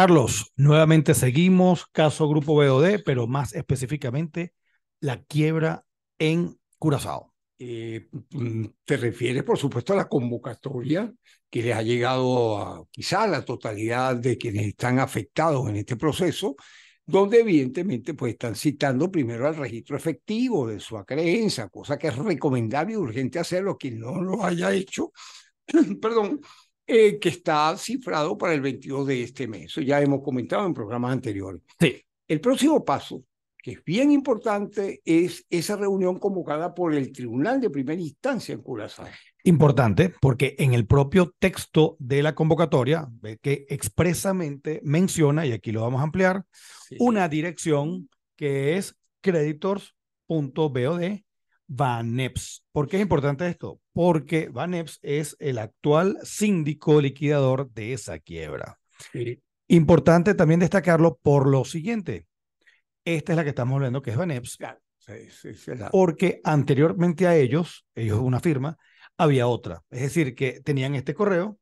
Carlos, nuevamente seguimos caso Grupo BOD, pero más específicamente la quiebra en Curazao. Eh, mm, te refieres, por supuesto, a la convocatoria que les ha llegado quizá a la totalidad de quienes están afectados en este proceso, donde evidentemente pues, están citando primero al registro efectivo de su acreencia, cosa que es recomendable y urgente hacerlo. Quien no lo haya hecho, perdón, eh, que está cifrado para el 22 de este mes. Eso ya hemos comentado en programas anteriores. Sí. El próximo paso, que es bien importante, es esa reunión convocada por el Tribunal de Primera Instancia en Curazao. Importante, porque en el propio texto de la convocatoria, que expresamente menciona, y aquí lo vamos a ampliar, una dirección que es creditors.bod Vaneps. ¿Por qué es importante esto? porque Epps es el actual síndico liquidador de esa quiebra. Importante también destacarlo por lo siguiente. Esta es la que estamos viendo, que es Van porque anteriormente a ellos, ellos una firma, había otra. Es decir, que tenían este correo,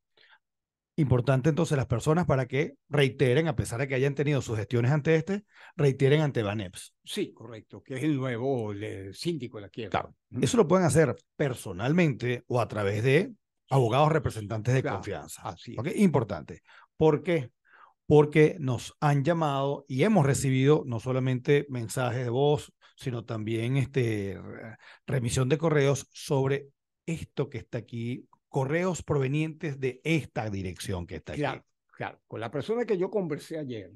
importante entonces las personas para que reiteren, a pesar de que hayan tenido sugerencias ante este, reiteren ante Baneps. Sí, correcto, que es el nuevo síndico de la quiebra. Claro. Eso lo pueden hacer personalmente o a través de abogados representantes de confianza. Así es. Importante. ¿Por qué? Porque nos han llamado y hemos recibido no solamente mensajes de voz, sino también este, remisión de correos sobre esto que está aquí correos provenientes de esta dirección que está aquí. Claro, Con la persona que yo conversé ayer,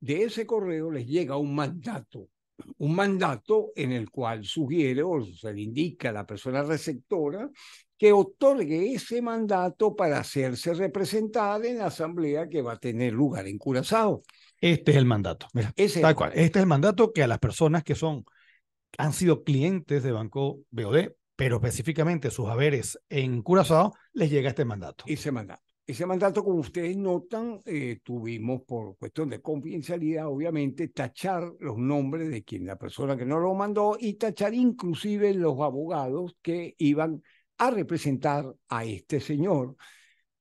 de ese correo les llega un mandato, un mandato en el cual sugiere o se le indica a la persona receptora que otorgue ese mandato para hacerse representada en la asamblea que va a tener lugar en Curazao. Este es el mandato. tal cual. Este es el mandato que a las personas que son han sido clientes de Banco BOD pero específicamente sus haberes en Curazao, les llega este mandato. Ese mandato. Ese mandato, como ustedes notan, eh, tuvimos por cuestión de confidencialidad, obviamente, tachar los nombres de quien la persona que no lo mandó y tachar inclusive los abogados que iban a representar a este señor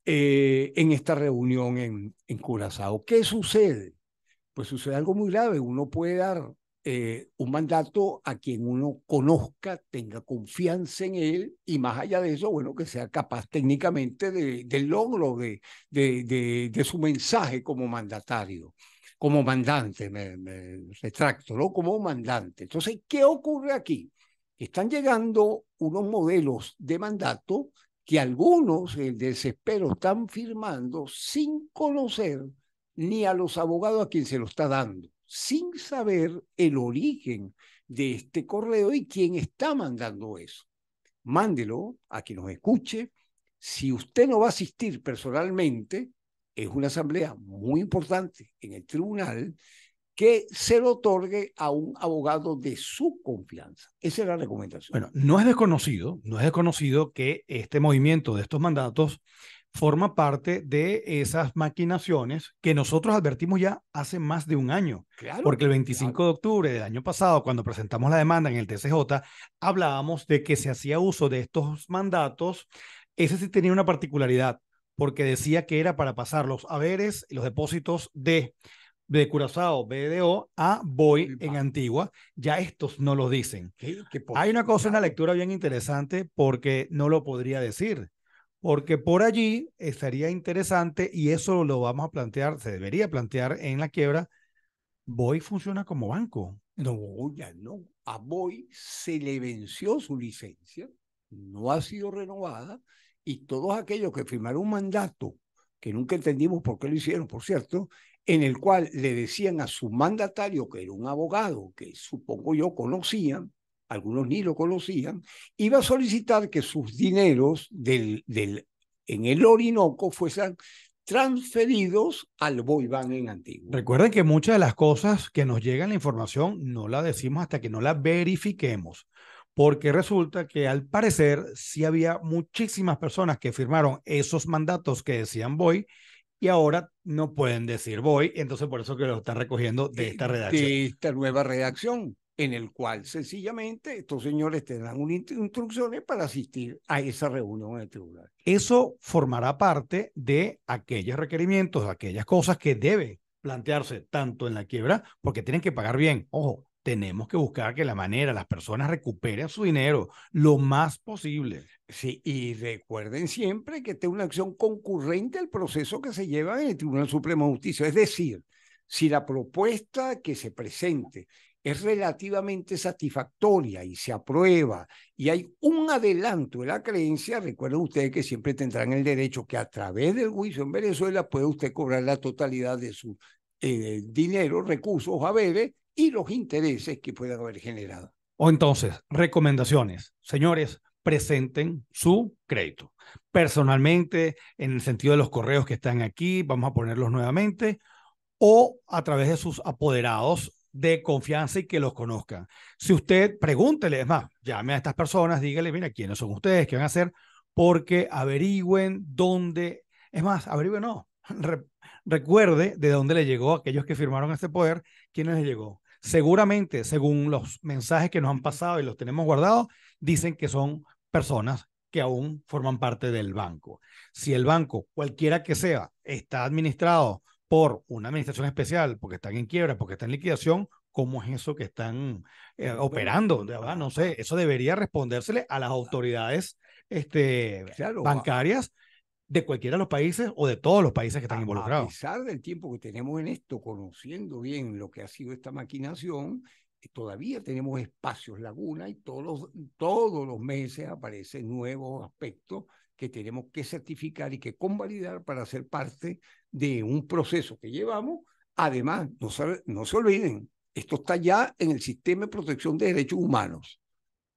eh, en esta reunión en, en Curazao. ¿Qué sucede? Pues sucede algo muy grave. Uno puede dar eh, un mandato a quien uno conozca, tenga confianza en él y más allá de eso, bueno, que sea capaz técnicamente de, del logro de, de, su mensaje como mandatario, como mandante, me, retracto, ¿no? Como mandante. Entonces, ¿qué ocurre aquí? Están llegando unos modelos de mandato que algunos, en desespero, están firmando sin conocer ni a los abogados a quien se lo está dando sin saber el origen de este correo y quién está mandando eso. Mándelo a quien nos escuche. Si usted no va a asistir personalmente, es una asamblea muy importante en el tribunal que se lo otorgue a un abogado de su confianza. Esa es la recomendación. Bueno, no es desconocido, no es desconocido que este movimiento de estos mandatos forma parte de esas maquinaciones que nosotros advertimos ya hace más de un año. Claro, porque el 25 de octubre del año pasado, cuando presentamos la demanda en el TCJ, hablábamos de que se hacía uso de estos mandatos. Ese sí tenía una particularidad, porque decía que era para pasar los haberes y los depósitos de de Curazao, BDO, a Boy en Antigua. Ya estos no lo dicen. Hay una cosa, en la lectura bien interesante porque no lo podría decir porque por allí estaría interesante y eso lo vamos a plantear, se debería plantear en la quiebra. Boy funciona como banco. No, ya no. A Boy se le venció su licencia, no ha sido renovada y todos aquellos que firmaron un mandato, que nunca entendimos por qué lo hicieron, por cierto, en el cual le decían a su mandatario, que era un abogado que supongo yo conocían, algunos ni lo conocían, iba a solicitar que sus dineros del, del, en el Orinoco fuesen transferidos al Boiván en Antigua. Recuerden que muchas de las cosas que nos llegan la información no la decimos hasta que no la verifiquemos, porque resulta que al parecer sí había muchísimas personas que firmaron esos mandatos que decían Boy y ahora no pueden decir Boy, entonces por eso que lo están recogiendo de esta redacción. De esta nueva redacción en el cual sencillamente estos señores tendrán dan instrucciones para asistir a esa reunión el tribunal. Eso formará parte de aquellos requerimientos, aquellas cosas que debe plantearse tanto en la quiebra, porque tienen que pagar bien. Ojo, tenemos que buscar que la manera, las personas recuperen su dinero lo más posible. Sí, y recuerden siempre que esta es una acción concurrente al proceso que se lleva en el Tribunal Supremo de Justicia. Es decir, si la propuesta que se presente es relativamente satisfactoria y se aprueba y hay un adelanto de la creencia, recuerden ustedes que siempre tendrán el derecho que a través del juicio en Venezuela puede usted cobrar la totalidad de su eh, dinero, recursos, haberes y los intereses que puedan haber generado. O entonces, recomendaciones. Señores, presenten su crédito. Personalmente, en el sentido de los correos que están aquí, vamos a ponerlos nuevamente, o a través de sus apoderados de confianza y que los conozcan. Si usted pregúntele, es más, llame a estas personas, dígale, mira, ¿quiénes son ustedes? ¿Qué van a hacer? Porque averigüen dónde, es más, averigüen, no, recuerde de dónde le llegó a aquellos que firmaron este poder, quiénes le llegó. Seguramente, según los mensajes que nos han pasado y los tenemos guardados, dicen que son personas que aún forman parte del banco. Si el banco, cualquiera que sea, está administrado por una administración especial, porque están en quiebra, porque están en liquidación, cómo es eso que están eh, operando. No sé, eso debería respondérsele a las autoridades este, bancarias de cualquiera de los países o de todos los países que están involucrados. A pesar del tiempo que tenemos en esto, conociendo bien lo que ha sido esta maquinación, eh, todavía tenemos espacios, lagunas, y todos todos los meses aparecen nuevos aspectos que tenemos que certificar y que convalidar para ser parte de un proceso que llevamos. Además, no se, olviden, esto está ya en el sistema de protección de derechos humanos.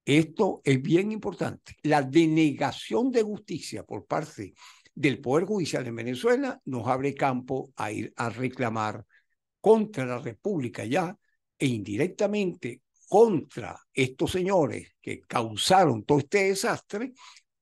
Esto es bien importante. La denegación de justicia por parte del Poder Judicial en Venezuela nos abre campo a ir a reclamar contra la República ya e indirectamente contra estos señores que causaron todo este desastre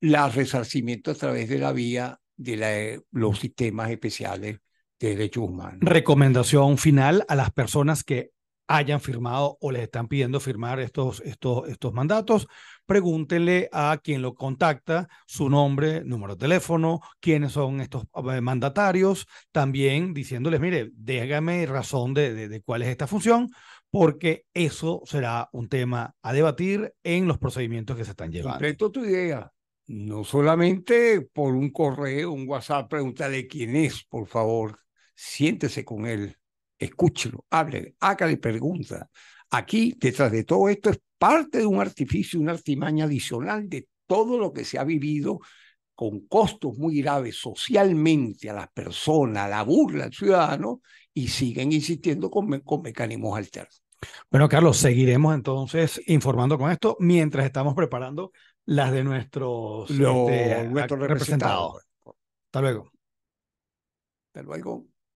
el resarcimiento a través de la vía de eh, los sistemas especiales de derechos humanos. Recomendación final a las personas que hayan firmado o les están pidiendo firmar estos, estos, estos mandatos, pregúntenle a quien lo contacta su nombre, número de teléfono, quiénes son estos eh, mandatarios, también diciéndoles, mire, déjame razón de, de, de cuál es esta función, porque eso será un tema a debatir en los procedimientos que se están llevando. Completo tu idea no solamente por un correo, un WhatsApp, pregúntale quién es, por favor, siéntese con él, escúchelo, hable, hágale pregunta. Aquí, detrás de todo esto, es parte de un artificio, una artimaña adicional de todo lo que se ha vivido con costos muy graves socialmente a las personas, a la burla al ciudadano, y siguen insistiendo con, con mecanismos alternos. Bueno, Carlos, seguiremos entonces informando con esto mientras estamos preparando las de nuestros, este, nuestros representados. Hasta luego. Hasta luego.